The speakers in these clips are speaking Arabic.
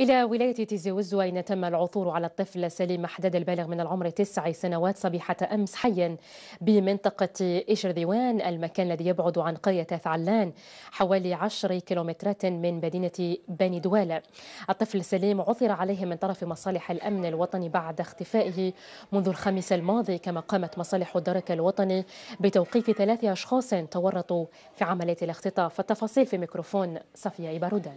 إلى ولاية تيزي وزو أين تم العثور على الطفل سليم حداد البالغ من العمر تسع سنوات صبيحة أمس حيا بمنطقة إشر ديوان المكان الذي يبعد عن قرية ثعلان حوالي عشر كيلومترات من مدينة بني دوالة الطفل سليم عثر عليه من طرف مصالح الأمن الوطني بعد اختفائه منذ الخميس الماضي كما قامت مصالح الدرك الوطني بتوقيف ثلاث أشخاص تورطوا في عملية الاختطاف التفاصيل في ميكروفون صفية إبارودان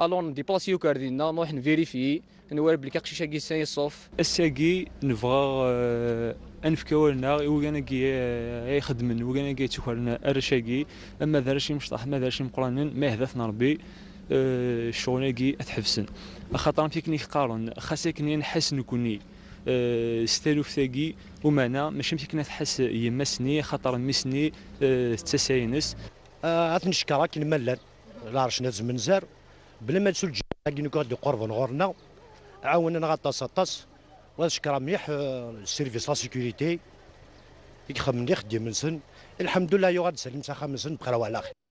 الور نديباسيو كاردينا نروح نفيريفي نوار بلي كاقشيشاكي ساي صوف الساكي نبغى انفكاولنا وكان كي يخدمن وكان كي تكون ارشاقي اما ذا شي مشطح ما ذا شي مقرنن ما هدف نربي كي تحبسن خاطر فيك قارون خاصك نحس نكوني أه ستالوف ثاقي ومانا ماشي فيك تحس يمسني خاطر مسني أه تساينس عاد أه نشكرك الملان لا رشنا من زار بلا ما تسول الجمعيه كي قرب غورنا عاوننا غطاس طاس ونشكر مليح آه، السيرفيس لا سيكوريتي يخدم مليح خدم من سن الحمد لله يغاد سلم سا خمس سن بخير وعلى خير